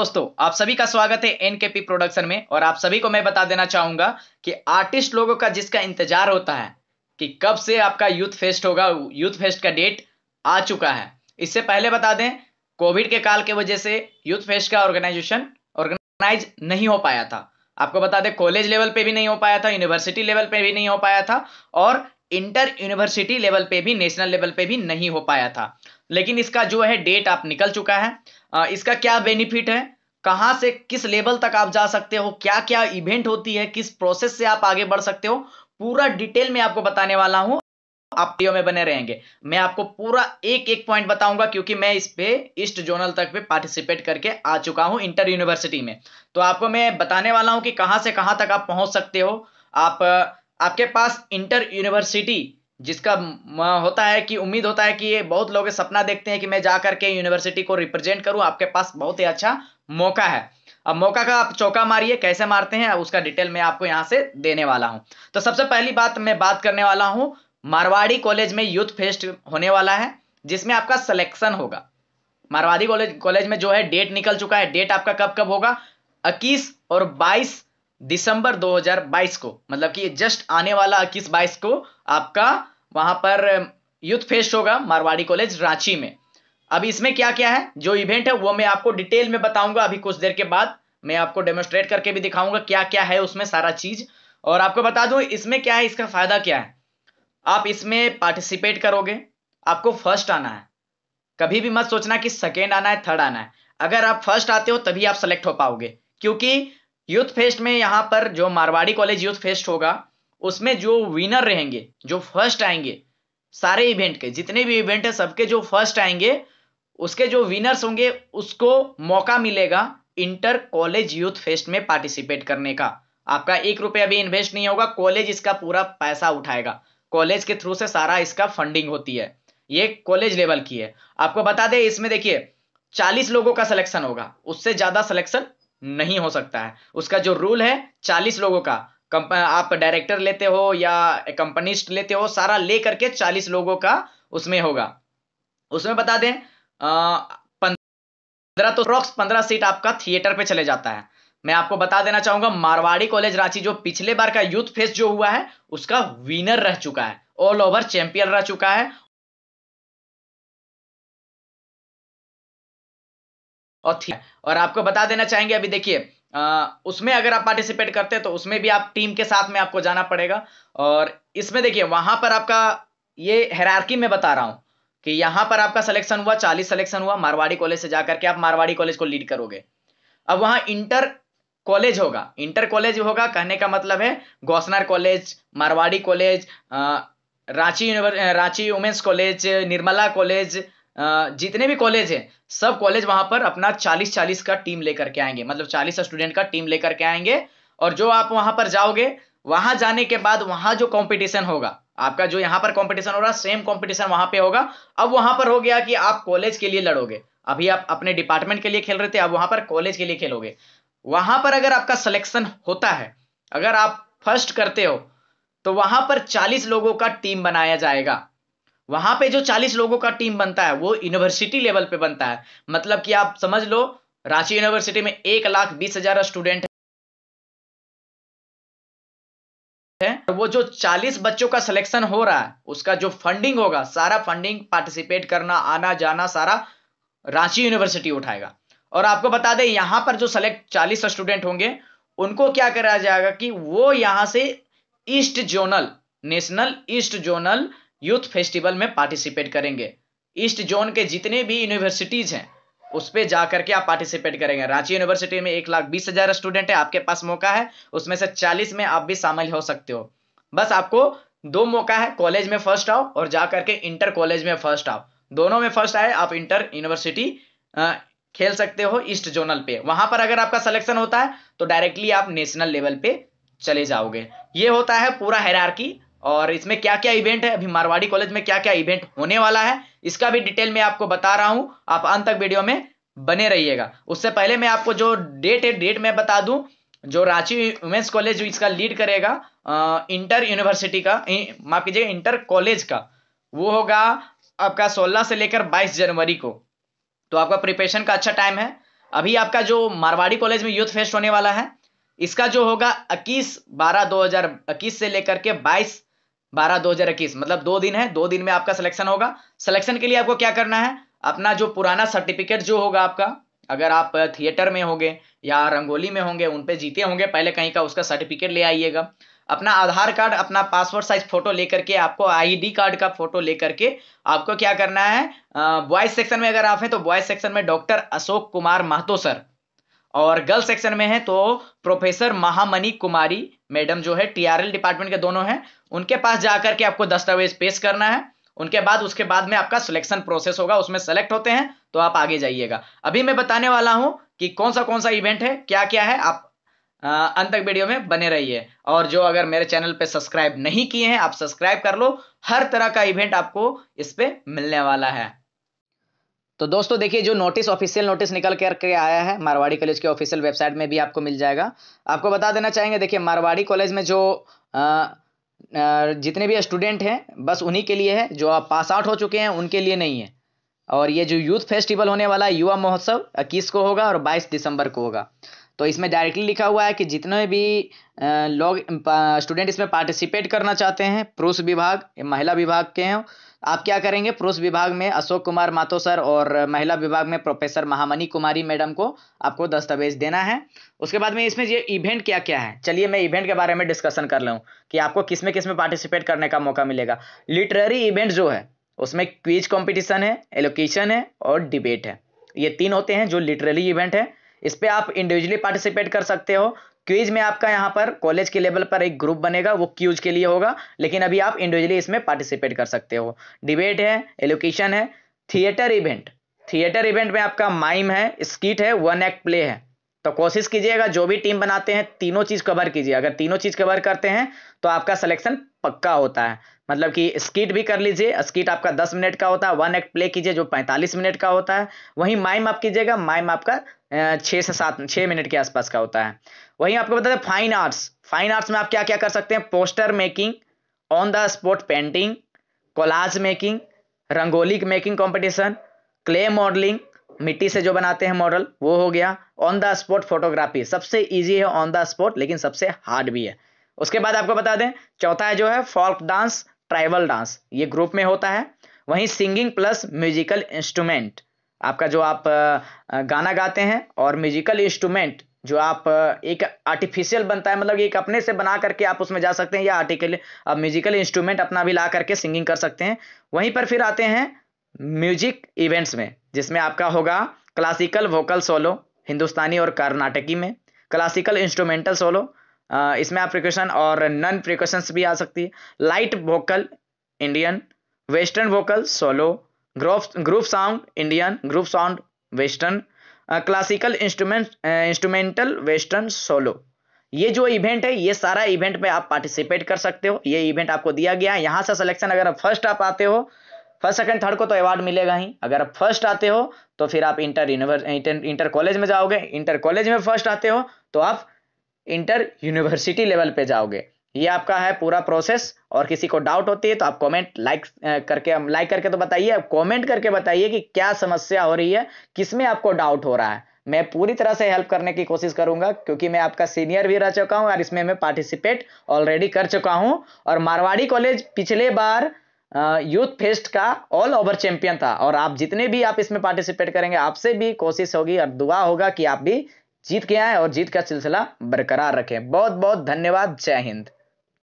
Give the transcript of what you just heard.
दोस्तों आप सभी का स्वागत है एनकेपी प्रोडक्शन में और आप सभी को मैं बता देना चाहूंगा कि आर्टिस्ट लोगों का जिसका इंतजार होता है कि कब से आपका यूथ फेस्ट होगा यूथ फेस्ट का डेट आ चुका है इससे पहले बता दें कोविड के काल के वजह से यूथ फेस्ट का ऑर्गेनाइजेशन ऑर्गेनाइज नहीं हो पाया था आपको बता दें कॉलेज लेवल पे भी नहीं हो पाया था यूनिवर्सिटी लेवल पे भी नहीं हो पाया था और इंटर यूनिवर्सिटी लेवल पे भी नेशनल लेवल पे भी नहीं हो पाया था लेकिन इसका जो है डेट आप निकल चुका है इसका क्या बेनिफिट है कहाँ से किस लेवल तक आप जा सकते हो क्या क्या इवेंट होती है किस प्रोसेस से आप आगे बढ़ सकते हो पूरा डिटेल में आपको बताने वाला हूँ आप वीडियो में बने रहेंगे मैं आपको पूरा एक एक पॉइंट बताऊंगा क्योंकि मैं इस पे ईस्ट जोनल तक पे पार्टिसिपेट करके आ चुका हूं इंटर यूनिवर्सिटी में तो आपको मैं बताने वाला हूं कि कहां से कहां तक आप पहुंच सकते हो आप आपके पास इंटर यूनिवर्सिटी जिसका होता है कि उम्मीद होता है कि ये बहुत लोग सपना देखते हैं कि मैं जाकर के यूनिवर्सिटी को रिप्रेजेंट करूं आपके पास बहुत ही अच्छा मौका है अब मौका का आप चौका मारिए कैसे मारते हैं उसका डिटेल मैं आपको यहाँ से देने वाला हूं तो सबसे पहली बात मैं बात करने वाला हूँ मारवाड़ी कॉलेज में यूथ फेस्ट होने वाला है जिसमें आपका सिलेक्शन होगा मारवाड़ी कॉलेज कॉलेज में जो है डेट निकल चुका है डेट आपका कब कब होगा इक्कीस और बाईस दिसंबर 2022 को मतलब कि जस्ट आने वाला इक्कीस बाईस को आपका वहां पर यूथ फेस्ट होगा मारवाड़ी कॉलेज रांची में अब इसमें क्या क्या है जो इवेंट है वो मैं आपको डिटेल में बताऊंगा अभी कुछ देर के बाद मैं आपको डेमोस्ट्रेट करके भी दिखाऊंगा क्या क्या है उसमें सारा चीज और आपको बता दूं इसमें क्या है इसका फायदा क्या है आप इसमें पार्टिसिपेट करोगे आपको फर्स्ट आना है कभी भी मत सोचना कि सेकेंड आना है थर्ड आना है अगर आप फर्स्ट आते हो तभी आप सेलेक्ट हो पाओगे क्योंकि यूथ फेस्ट में यहाँ पर जो मारवाड़ी कॉलेज यूथ फेस्ट होगा उसमें जो विनर रहेंगे जो फर्स्ट आएंगे सारे इवेंट के जितने भी इवेंट है सबके जो फर्स्ट आएंगे उसके जो विनर्स होंगे उसको मौका मिलेगा इंटर कॉलेज यूथ फेस्ट में पार्टिसिपेट करने का आपका एक रुपया भी इन्वेस्ट नहीं होगा कॉलेज इसका पूरा पैसा उठाएगा कॉलेज के थ्रू से सारा इसका फंडिंग होती है ये कॉलेज लेवल की है आपको बता दें इसमें देखिए चालीस लोगों का सिलेक्शन होगा उससे ज्यादा सिलेक्शन नहीं हो सकता है उसका जो रूल है चालीस लोगों का आप डायरेक्टर लेते हो या कंपनिस्ट लेते हो सारा ले करके चालीस लोगों का उसमें होगा उसमें बता दें पंद्रह तो रॉक्स पंद्रह सीट आपका थिएटर पे चले जाता है मैं आपको बता देना चाहूंगा मारवाड़ी कॉलेज रांची जो पिछले बार का यूथ फेस्ट जो हुआ है उसका विनर रह चुका है ऑल ओवर चैंपियन रह चुका है और ठीक और आपको बता देना चाहेंगे अभी देखिए उसमें अगर आप पार्टिसिपेट करते हैं तो उसमें भी आप टीम के साथ में आपको जाना पड़ेगा और इसमें देखिए वहां पर आपका ये हेरारकी में बता रहा हूं कि यहां पर आपका सिलेक्शन हुआ चालीस सिलेक्शन हुआ मारवाड़ी कॉलेज से जाकर के आप मारवाड़ी कॉलेज को लीड करोगे अब वहां इंटर कॉलेज होगा इंटर कॉलेज होगा कहने का मतलब है Gossner college Marwari college Ranchi Ranchi women's college Nirmala college जितने भी कॉलेज हैं सब कॉलेज वहां पर अपना 40 40 का टीम लेकर के आएंगे मतलब 40 स्टूडेंट का टीम लेकर के आएंगे और जो आप वहां पर जाओगे वहां जाने के बाद वहां जो कंपटीशन होगा आपका जो यहाँ पर कंपटीशन हो रहा सेम कंपटीशन वहां पे होगा अब वहां पर हो गया कि आप कॉलेज के लिए लड़ोगे अभी आप अपने डिपार्टमेंट के लिए खेल रहे थे अब वहां पर कॉलेज के लिए खेलोगे वहां पर अगर आपका सिलेक्शन होता है अगर आप फर्स्ट करते हो तो वहां पर 40 लोगों का टीम बनाया जाएगा वहां पे जो चालीस लोगों का टीम बनता है वो यूनिवर्सिटी लेवल पे बनता है मतलब कि आप समझ लो रांची यूनिवर्सिटी में एक लाख बीस हजार स्टूडेंट है वो जो 40 बच्चों का सिलेक्शन हो रहा है उसका जो फंडिंग होगा सारा फंडिंग पार्टिसिपेट करना आना जाना सारा रांची यूनिवर्सिटी उठाएगा और आपको बता दें यहां पर जो सेलेक्ट चालीस स्टूडेंट होंगे उनको क्या कराया जाएगा कि वो यहां से east zonal national east zonal youth festival में पार्टिसिपेट करेंगे ईस्ट जोन के जितने भी यूनिवर्सिटीज़ हैं उस पर जा करके आप पार्टिसिपेट करेंगे रांची यूनिवर्सिटी में एक लाख बीस हज़ार स्टूडेंट है आपके पास मौका है उसमें से चालीस में आप भी शामिल हो सकते हो बस आपको दो मौका है कॉलेज में फर्स्ट आओ और जा करके इंटर कॉलेज में फर्स्ट आओ दोनों में फर्स्ट आए आप इंटर यूनिवर्सिटी खेल सकते हो ईस्ट जोनल पे वहां पर अगर आपका सिलेक्शन होता है तो डायरेक्टली आप नेशनल लेवल पे चले जाओगे ये होता है पूरा हैरारकी और इसमें क्या क्या इवेंट है अभी मारवाड़ी कॉलेज में क्या क्या इवेंट होने वाला है इसका भी डिटेल मैं आपको बता रहा हूं आप अंत तक वीडियो में बने रहिएगा उससे पहले मैं आपको जो डेट है डेट मैं बता दूं जो रांची वुमेंस कॉलेज इसका लीड करेगा आ, इंटर यूनिवर्सिटी का माफ कीजिए इंटर कॉलेज का वो होगा आपका 16 से लेकर 22 जनवरी को तो आपका प्रिपरेशन का अच्छा टाइम है अभी आपका जो मारवाड़ी कॉलेज में यूथ फेस्ट होने वाला है इसका जो होगा इक्कीस बारह दो हजार इक्कीस से लेकर के बाईस बारह दो हजार इक्कीस मतलब दो दिन है दो दिन में आपका सिलेक्शन होगा सिलेक्शन के लिए आपको क्या करना है अपना जो पुराना सर्टिफिकेट जो होगा आपका अगर आप थिएटर में होंगे या रंगोली में होंगे उन पे जीते होंगे पहले कहीं का उसका सर्टिफिकेट ले आइएगा अपना आधार कार्ड अपना पासपोर्ट साइज फोटो लेकर के आपको आईडी कार्ड का फोटो लेकर के आपको क्या करना है बॉयज सेक्शन में अगर आप हैं तो बॉयज सेक्शन में डॉक्टर अशोक कुमार महतो सर और गर्ल सेक्शन में है तो प्रोफेसर महामणि कुमारी मैडम जो है टीआरएल डिपार्टमेंट के दोनों हैं उनके पास जाकर के आपको दस्तावेज पेश करना है उनके बाद उसके बाद में आपका सिलेक्शन प्रोसेस होगा उसमें सेलेक्ट होते हैं तो आप आगे जाइएगा अभी मैं बताने वाला हूं कि कौन सा कौन सा इवेंट है क्या क्या है आप अंत तक वीडियो में बने रहिए और जो अगर मेरे चैनल पे सब्सक्राइब नहीं किए हैं आप सब्सक्राइब कर लो हर तरह का इवेंट आपको इस पे मिलने वाला है तो दोस्तों देखिए जो नोटिस ऑफिशियल नोटिस निकल कर के आया है मारवाड़ी कॉलेज के ऑफिशियल वेबसाइट में भी आपको मिल जाएगा आपको बता देना चाहेंगे देखिए मारवाड़ी कॉलेज में जो आ, जितने भी स्टूडेंट हैं बस उन्हीं के लिए है जो आप पास आउट हो चुके हैं उनके लिए नहीं है और ये जो यूथ फेस्टिवल होने वाला है युवा महोत्सव इक्कीस को होगा और बाईस दिसंबर को होगा तो इसमें डायरेक्टली लिखा हुआ है कि जितने भी लोग स्टूडेंट इसमें पार्टिसिपेट करना चाहते हैं पुरुष विभाग महिला विभाग के हैं आप क्या करेंगे पुरुष विभाग में अशोक कुमार मातो सर और महिला विभाग में प्रोफेसर महामणि कुमारी मैडम को आपको दस्तावेज देना है उसके बाद में इसमें ये इवेंट क्या क्या है चलिए मैं इवेंट के बारे में डिस्कशन कर लूँ कि आपको किस में किस में पार्टिसिपेट करने का मौका मिलेगा लिटरेरी इवेंट जो है उसमें क्विज कॉम्पिटिशन है एलोकेशन है और डिबेट है ये तीन होते हैं जो लिटरेरी इवेंट है इस पर आप इंडिविजुअली पार्टिसिपेट कर सकते हो क्यूज में आपका यहाँ पर कॉलेज के लेवल पर एक ग्रुप बनेगा वो क्यूज के लिए होगा लेकिन अभी आप इंडिविजुअली इसमें पार्टिसिपेट कर सकते हो डिबेट है एलोकेशन है थिएटर इवेंट थिएटर इवेंट में आपका माइम है स्किट है वन एक्ट प्ले है तो कोशिश कीजिएगा जो भी टीम बनाते हैं तीनों चीज कवर कीजिए अगर तीनों चीज कवर करते हैं तो आपका सिलेक्शन पक्का होता है मतलब कि स्किट भी कर लीजिए स्किट आपका 10 मिनट का होता है वन एक्ट प्ले कीजिए जो 45 मिनट का होता है वहीं माइम आप कीजिएगा माइम आपका छह से सात छः मिनट के आसपास का होता है वहीं आपको बता दें फाइन आर्ट्स फाइन आर्ट्स में आप क्या क्या कर सकते हैं poster making on the spot painting collage making rangoli making competition clay modelling मिट्टी से जो बनाते हैं मॉडल वो हो गया ऑन द स्पॉट फोटोग्राफी सबसे इजी है ऑन द स्पॉट लेकिन सबसे हार्ड भी है उसके बाद आपको बता दें चौथा है जो है फॉल्क डांस ट्राइबल डांस ये ग्रुप में होता है वहीं सिंगिंग प्लस म्यूजिकल इंस्ट्रूमेंट आपका जो आप गाना गाते हैं और म्यूजिकल इंस्ट्रूमेंट जो आप एक आर्टिफिशियल बनता है मतलब एक अपने से बना करके आप उसमें जा सकते हैं या आर्टिकल आप म्यूजिकल इंस्ट्रूमेंट अपना भी ला करके सिंगिंग कर सकते हैं वहीं पर फिर आते हैं म्यूजिक इवेंट्स में जिसमें आपका होगा क्लासिकल वोकल सोलो हिंदुस्तानी और कर्नाटकी में क्लासिकल इंस्ट्रूमेंटल सोलो इसमें आप प्रिकॉशन और नन प्रिकॉशंस भी आ सकती है light vocal Indian western vocal solo group group sound Indian group sound western classical instrument instrumental western solo ये जो इवेंट है ये सारा इवेंट में आप पार्टिसिपेट कर सकते हो ये इवेंट आपको दिया गया है यहाँ से सिलेक्शन अगर फर्स्ट आप आते हो फर्स्ट सेकंड थर्ड को तो अवार्ड मिलेगा ही अगर आप फर्स्ट आते हो तो फिर आप इंटर यूनिवर्स इंटर कॉलेज में जाओगे इंटर कॉलेज में फर्स्ट आते हो तो आप इंटर यूनिवर्सिटी लेवल पे जाओगे ये आपका है पूरा प्रोसेस और किसी को डाउट होती है तो आप कमेंट लाइक करके लाइक करके तो बताइए कमेंट करके बताइए कि क्या समस्या हो रही है किसमें आपको डाउट हो रहा है मैं पूरी तरह से हेल्प करने की कोशिश करूंगा क्योंकि मैं आपका सीनियर भी रह चुका हूं और इसमें मैं पार्टिसिपेट ऑलरेडी कर चुका हूं और मारवाड़ी कॉलेज पिछले बार यूथ फेस्ट का ऑल ओवर चैंपियन था और आप जितने भी आप इसमें पार्टिसिपेट करेंगे आपसे भी कोशिश होगी और दुआ होगा कि आप भी जीत के आए और जीत का सिलसिला बरकरार रखें बहुत बहुत धन्यवाद जय हिंद